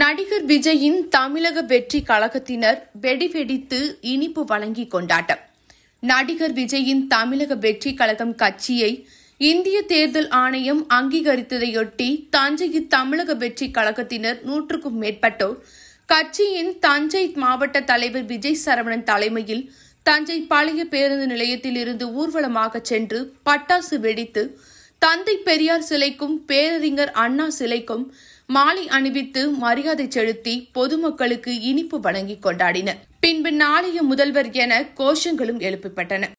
நடிகர் விஜயின் தமிழக வெற்றி கழகத்தினர் வெடி வெடித்து இனிப்பு வழங்கி கொண்டாட்டம் நடிகர் விஜயின் தமிழக வெற்றி கழகம் கட்சியை இந்திய தேர்தல் ஆணையம் அங்கீகரித்ததையொட்டி தஞ்சையில் தமிழக வெற்றி கழகத்தினர் நூற்றுக்கும் மேற்பட்டோர் கட்சியின் தஞ்சை மாவட்ட தலைவர் விஜய் சரவணன் தலைமையில் தஞ்சை பழைய பேருந்து நிலையத்தில் இருந்து ஊர்வலமாக சென்று பட்டாசு வெடித்து தந்தை பெரியார் சிலைக்கும் பேரறிஞர் அண்ணா சிலைக்கும் மாலை அணிவித்து மரியாதை செலுத்தி பொதுமக்களுக்கு இனிப்பு வழங்கிக் கொண்டாடினர் பின்பு நாளைய முதல்வர் என கோஷங்களும் எழுப்பப்பட்டன